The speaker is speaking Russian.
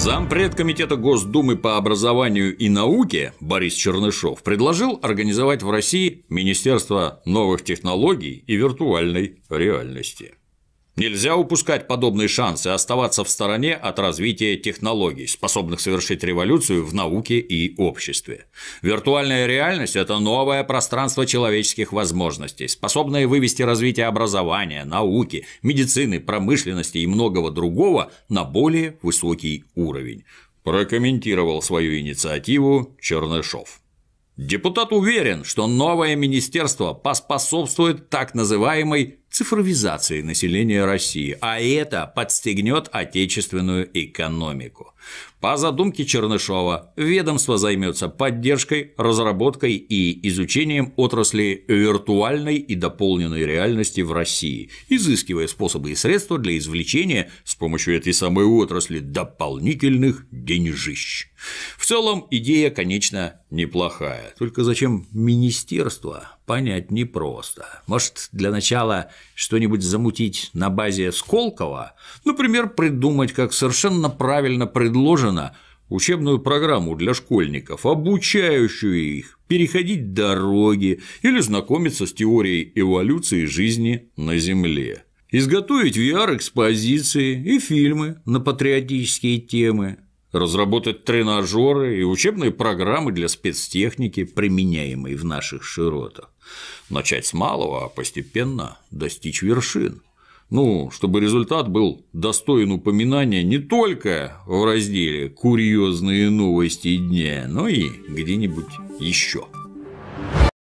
Зампред Комитета Госдумы по образованию и науке Борис Чернышов предложил организовать в России Министерство новых технологий и виртуальной реальности. Нельзя упускать подобные шансы и оставаться в стороне от развития технологий, способных совершить революцию в науке и обществе. Виртуальная реальность – это новое пространство человеческих возможностей, способное вывести развитие образования, науки, медицины, промышленности и многого другого на более высокий уровень. Прокомментировал свою инициативу Чернышов. Депутат уверен, что новое министерство поспособствует так называемой цифровизации населения России, а это подстегнет отечественную экономику. По задумке Чернышова, ведомство займется поддержкой, разработкой и изучением отрасли виртуальной и дополненной реальности в России, изыскивая способы и средства для извлечения с помощью этой самой отрасли дополнительных денежищ. В целом идея, конечно, неплохая. Только зачем министерство? понять непросто. Может, для начала что-нибудь замутить на базе Сколково? Например, придумать, как совершенно правильно предложено, учебную программу для школьников, обучающую их переходить дороги или знакомиться с теорией эволюции жизни на Земле. Изготовить VR-экспозиции и фильмы на патриотические темы, разработать тренажеры и учебные программы для спецтехники, применяемой в наших широтах. Начать с малого, а постепенно достичь вершин. Ну, чтобы результат был достоин упоминания не только в разделе «Курьезные новости дня», но и где-нибудь еще.